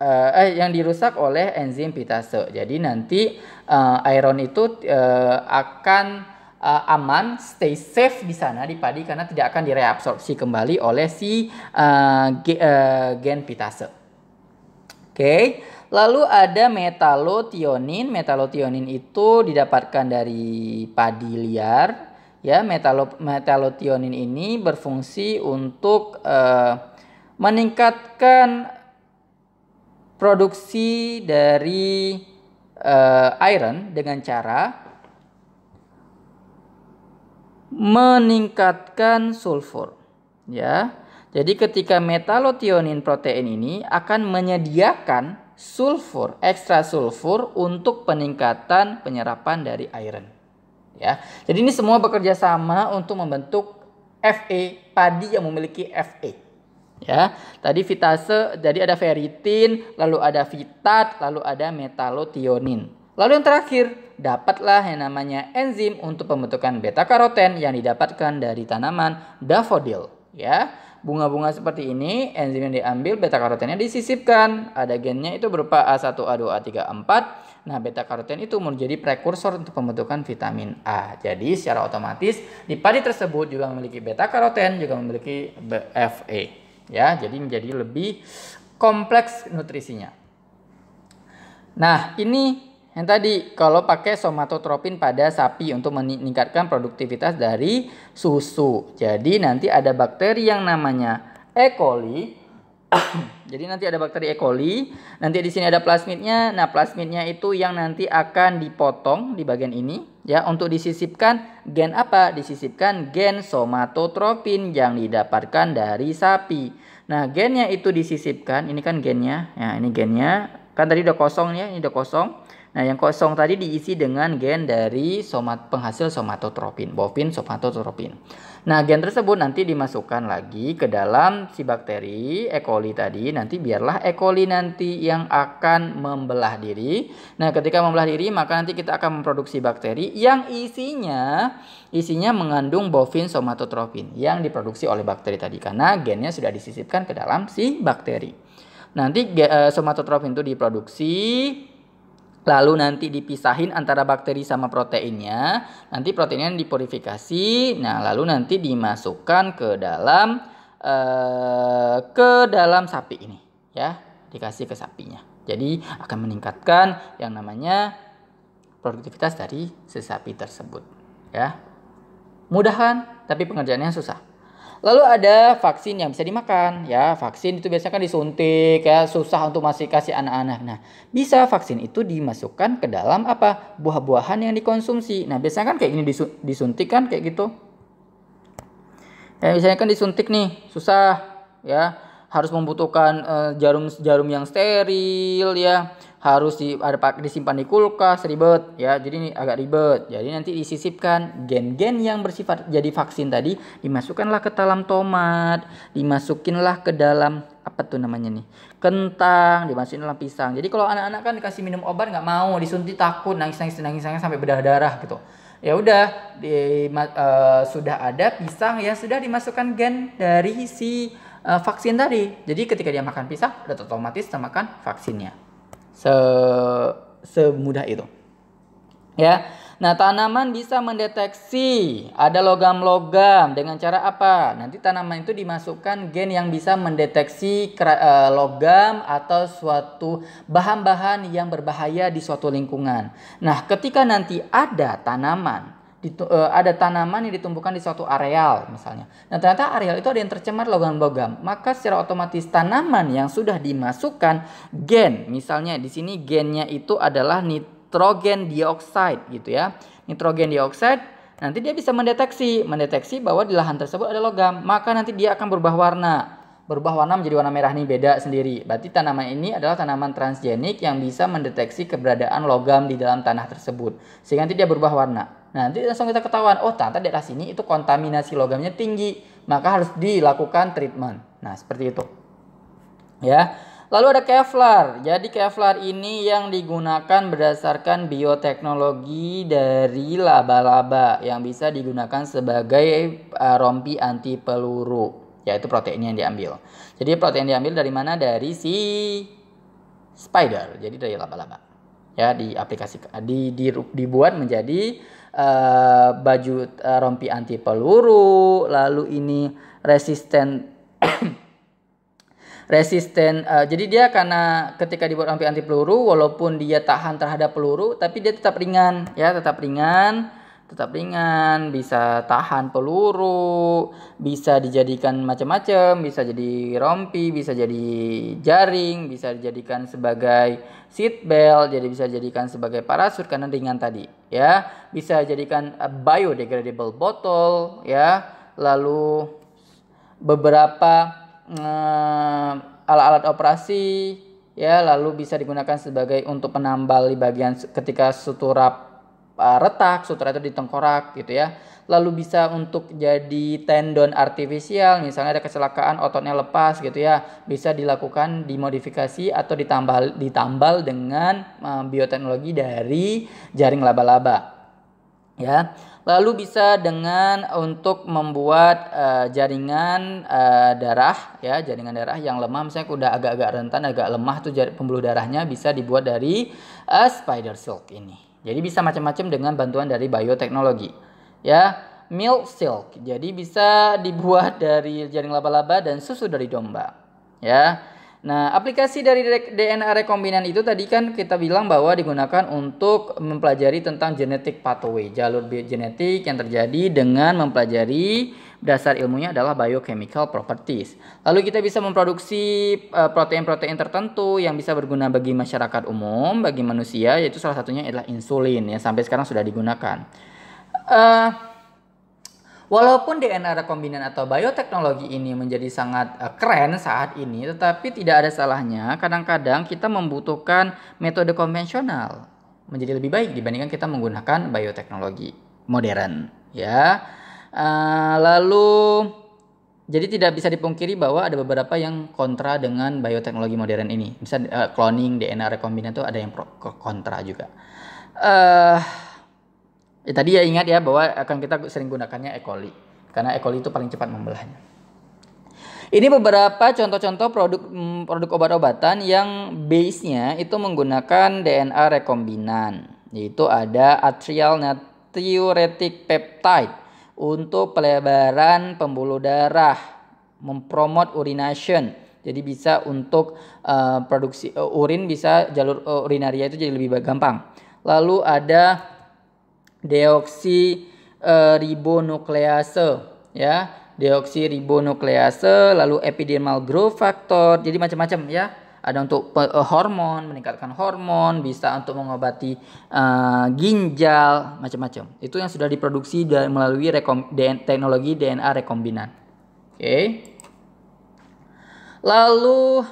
uh, eh yang dirusak oleh enzim pitase. Jadi nanti uh, iron itu uh, akan uh, aman, stay safe di sana di padi karena tidak akan direabsorpsi kembali oleh si uh, ge, uh, gen pitase. Oke. Okay. Lalu ada metalotionin. Metalotionin itu didapatkan dari padi liar ya metalo, metalotionin ini berfungsi untuk uh, meningkatkan produksi dari uh, iron dengan cara meningkatkan sulfur ya. Jadi ketika metalotionin protein ini akan menyediakan sulfur, ekstra sulfur untuk peningkatan penyerapan dari iron ya. Jadi ini semua bekerja sama untuk membentuk FA padi yang memiliki FA. Ya, tadi vitase, jadi ada ferritin, lalu ada vitat, lalu ada metalotionin. Lalu yang terakhir, dapatlah yang namanya enzim untuk pembentukan beta karoten yang didapatkan dari tanaman daffodil, ya. Bunga-bunga seperti ini, enzim yang diambil beta karotennya disisipkan. Ada gennya itu berupa A1, A2, A3, A4 Nah, beta karoten itu menjadi prekursor untuk pembentukan vitamin A. Jadi, secara otomatis di padi tersebut juga memiliki beta karoten, juga memiliki BFA. E, ya, jadi menjadi lebih kompleks nutrisinya. Nah, ini yang tadi kalau pakai somatotropin pada sapi untuk meningkatkan produktivitas dari susu. Jadi nanti ada bakteri yang namanya E. coli Jadi nanti ada bakteri E. coli, nanti di sini ada plasmidnya. Nah, plasmidnya itu yang nanti akan dipotong di bagian ini ya untuk disisipkan gen apa? Disisipkan gen somatotropin yang didapatkan dari sapi. Nah, gennya itu disisipkan, ini kan gennya. Ya, ini gennya. Kan tadi udah kosong ya, ini udah kosong. Nah, yang kosong tadi diisi dengan gen dari somat penghasil somatotropin, bovin somatotropin. Nah, gen tersebut nanti dimasukkan lagi ke dalam si bakteri E. coli tadi. Nanti biarlah E. coli nanti yang akan membelah diri. Nah, ketika membelah diri, maka nanti kita akan memproduksi bakteri yang isinya isinya mengandung bovin somatotropin yang diproduksi oleh bakteri tadi karena gennya sudah disisipkan ke dalam si bakteri. Nanti eh, somatotropin itu diproduksi lalu nanti dipisahin antara bakteri sama proteinnya. Nanti proteinnya dipurifikasi. Nah, lalu nanti dimasukkan ke dalam eh, ke dalam sapi ini, ya. Dikasih ke sapinya. Jadi akan meningkatkan yang namanya produktivitas dari sesapi tersebut, ya. Mudah kan? Tapi pengerjaannya susah. Lalu ada vaksin yang bisa dimakan, ya vaksin itu biasanya kan disuntik, ya susah untuk masih kasih anak-anak. Nah, bisa vaksin itu dimasukkan ke dalam apa buah-buahan yang dikonsumsi. Nah, biasanya kan kayak ini disuntik kan kayak gitu. Kayak misalnya kan disuntik nih, susah, ya harus membutuhkan jarum-jarum eh, uh, jarum yang steril, ya harus di, ada disimpan di kulkas ribet ya jadi ini agak ribet jadi nanti disisipkan gen-gen yang bersifat jadi vaksin tadi dimasukkanlah ke dalam tomat dimasukinlah ke dalam apa tuh namanya nih kentang dimasukin dalam pisang jadi kalau anak-anak kan dikasih minum obat nggak mau disuntik takut nangis nangis nangis nangis sampai berdarah darah gitu ya udah di, uh, sudah ada pisang ya sudah dimasukkan gen dari si uh, vaksin tadi jadi ketika dia makan pisang udah otomatis sama kan vaksinnya se semudah itu. Ya. Nah, tanaman bisa mendeteksi ada logam-logam dengan cara apa? Nanti tanaman itu dimasukkan gen yang bisa mendeteksi e, logam atau suatu bahan-bahan yang berbahaya di suatu lingkungan. Nah, ketika nanti ada tanaman Eh, ada tanaman yang ditumbuhkan di suatu areal misalnya. Nah ternyata areal itu ada yang tercemar logam-logam. Maka secara otomatis tanaman yang sudah dimasukkan gen, misalnya di sini gennya itu adalah nitrogen dioxide gitu ya. Nitrogen dioxide nanti dia bisa mendeteksi, mendeteksi bahwa di lahan tersebut ada logam. Maka nanti dia akan berubah warna. Berubah warna menjadi warna merah ini beda sendiri. Berarti tanaman ini adalah tanaman transgenik yang bisa mendeteksi keberadaan logam di dalam tanah tersebut. Sehingga nanti dia berubah warna. Nah, nanti langsung kita ketahuan, oh ternyata daerah sini itu kontaminasi logamnya tinggi, maka harus dilakukan treatment. Nah, seperti itu. Ya. Lalu ada Kevlar. Jadi Kevlar ini yang digunakan berdasarkan bioteknologi dari laba-laba yang bisa digunakan sebagai eh, rompi anti peluru, yaitu protein yang diambil. Jadi protein yang diambil dari mana? Dari si spider. Jadi dari laba-laba. Ya, diaplikasikan di, di dibuat menjadi uh, baju uh, rompi anti peluru, lalu ini resisten resisten uh, jadi dia karena ketika dibuat rompi anti peluru walaupun dia tahan terhadap peluru tapi dia tetap ringan ya tetap ringan tetap ringan, bisa tahan peluru, bisa dijadikan macam-macam, bisa jadi rompi, bisa jadi jaring, bisa dijadikan sebagai seat belt, jadi bisa dijadikan sebagai parasut karena ringan tadi, ya. Bisa jadikan biodegradable botol, ya. Lalu beberapa alat eh, alat-alat operasi ya lalu bisa digunakan sebagai untuk penambal di bagian ketika suturap uh, retak, sutra itu ditengkorak, gitu ya. Lalu bisa untuk jadi tendon artifisial, misalnya ada kecelakaan ototnya lepas gitu ya, bisa dilakukan dimodifikasi atau ditambal ditambal dengan uh, bioteknologi dari jaring laba-laba. Ya. Lalu bisa dengan untuk membuat uh, jaringan uh, darah ya, jaringan darah yang lemah misalnya udah agak-agak rentan, agak lemah tuh pembuluh darahnya bisa dibuat dari uh, spider silk ini. Jadi bisa macam-macam dengan bantuan dari bioteknologi. Ya, milk silk. Jadi bisa dibuat dari jaring laba-laba dan susu dari domba. Ya. Nah, aplikasi dari DNA rekombinan itu tadi kan kita bilang bahwa digunakan untuk mempelajari tentang genetik pathway, jalur genetik yang terjadi dengan mempelajari dasar ilmunya adalah biochemical properties. Lalu kita bisa memproduksi e, protein-protein tertentu yang bisa berguna bagi masyarakat umum, bagi manusia, yaitu salah satunya adalah insulin yang sampai sekarang sudah digunakan. Uh, Walaupun DNA rekombinan atau bioteknologi ini menjadi sangat uh, keren saat ini, tetapi tidak ada salahnya kadang-kadang kita membutuhkan metode konvensional menjadi lebih baik dibandingkan kita menggunakan bioteknologi modern, ya. Uh, lalu jadi tidak bisa dipungkiri bahwa ada beberapa yang kontra dengan bioteknologi modern ini. Misal uh, eh, cloning DNA rekombinan itu ada yang pro, kontra juga. Uh, Ya, tadi ya ingat ya bahwa akan kita sering gunakannya E. coli karena E. coli itu paling cepat membelahnya. Ini beberapa contoh-contoh produk mm, produk obat-obatan yang base-nya itu menggunakan DNA rekombinan, yaitu ada atrial natriuretic peptide untuk pelebaran pembuluh darah, mempromot urination. Jadi bisa untuk uh, produksi uh, urin bisa jalur eh, urinaria itu jadi lebih gampang. Lalu ada deoksi eh, ribonuklease ya deoksi ribonuklease lalu epidermal growth factor jadi macam-macam ya ada untuk eh, hormon meningkatkan hormon bisa untuk mengobati e, ginjal macam-macam itu yang sudah diproduksi dan melalui rekom, DN, teknologi DNA rekombinan oke okay. lalu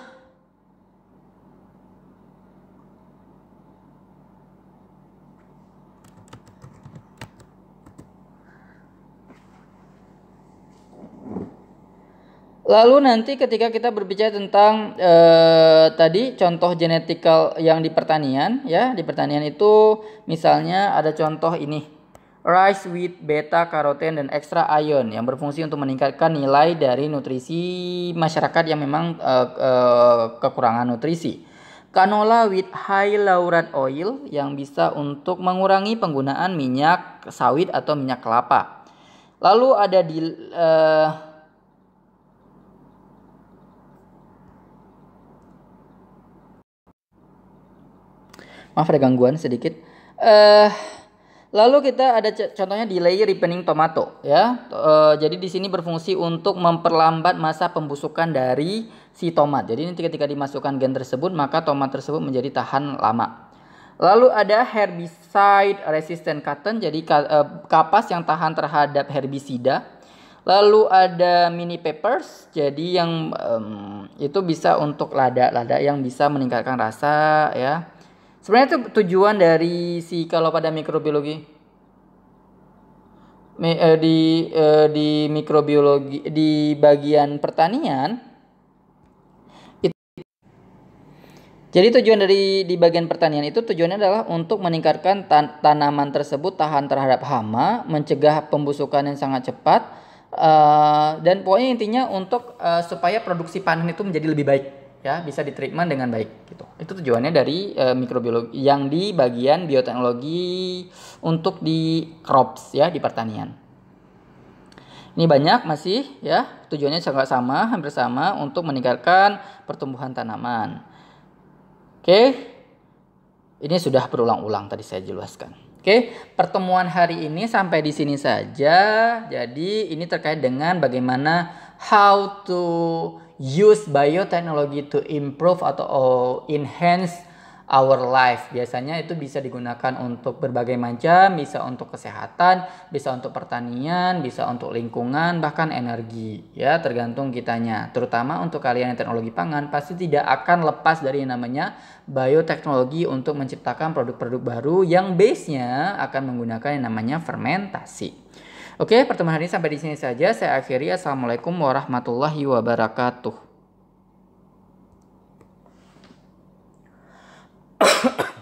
Lalu nanti ketika kita berbicara tentang eh, tadi contoh genetikal yang di pertanian ya, di pertanian itu misalnya ada contoh ini. Rice with beta karoten dan extra ion yang berfungsi untuk meningkatkan nilai dari nutrisi masyarakat yang memang eh, eh, kekurangan nutrisi. Canola with high laurat oil yang bisa untuk mengurangi penggunaan minyak sawit atau minyak kelapa. Lalu ada di eh, Maaf ada gangguan sedikit. uh, lalu kita ada contohnya delay ripening tomato ya. Uh, jadi di sini berfungsi untuk memperlambat masa pembusukan dari si tomat. Jadi ini ketika dimasukkan gen tersebut maka tomat tersebut menjadi tahan lama. Lalu ada herbicide resistant cotton, jadi eh, kapas yang tahan terhadap herbisida. Lalu ada mini peppers, jadi yang um, itu bisa untuk lada-lada yang bisa meningkatkan rasa ya. Sebenarnya itu tujuan dari si kalau pada mikrobiologi eh, di eh, di mikrobiologi di bagian pertanian itu jadi tujuan dari di bagian pertanian itu tujuannya adalah untuk meningkatkan tan tanaman tersebut tahan terhadap hama, mencegah pembusukan yang sangat cepat, uh, dan pokoknya intinya untuk uh, supaya produksi panen itu menjadi lebih baik ya bisa ditreatment dengan baik gitu. Itu tujuannya dari e, mikrobiologi yang di bagian bioteknologi untuk di crops ya di pertanian. Ini banyak masih ya tujuannya sangat sama hampir sama untuk meningkatkan pertumbuhan tanaman. Oke. Ini sudah berulang-ulang tadi saya jelaskan. Oke, pertemuan hari ini sampai di sini saja. Jadi ini terkait dengan bagaimana how to use bioteknologi to improve atau oh, enhance our life. Biasanya itu bisa digunakan untuk berbagai macam, bisa untuk kesehatan, bisa untuk pertanian, bisa untuk lingkungan, bahkan energi. Ya, tergantung kitanya. Terutama untuk kalian yang teknologi pangan pasti tidak akan lepas dari yang namanya bioteknologi untuk menciptakan produk-produk baru yang base-nya akan menggunakan yang namanya fermentasi. Oke, pertemuan hari ini sampai di sini saja. Saya akhiri. Assalamualaikum warahmatullahi wabarakatuh.